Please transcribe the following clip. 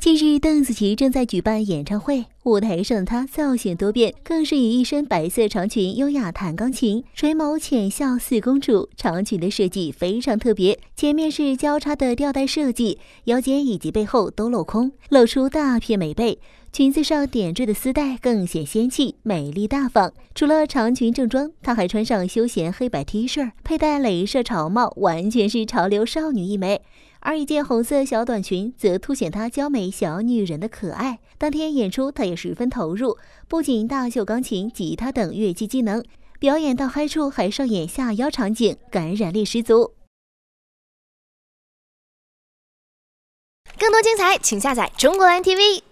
近日，邓紫棋正在举办演唱会，舞台上的她造型多变，更是以一身白色长裙优雅弹钢琴，垂眸浅笑，似公主。长裙的设计非常特别，前面是交叉的吊带设计，腰间以及背后都镂空，露出大片美背。裙子上点缀的丝带更显仙气，美丽大方。除了长裙正装，她还穿上休闲黑白 T 恤，佩戴镭射潮帽，完全是潮流少女一枚。而一件红色小短裙则凸显她娇美小女人的可爱。当天演出，她也十分投入，不仅大秀钢琴、吉他等乐器技能，表演到嗨处还上演下腰场景，感染力十足。更多精彩，请下载中国蓝 TV。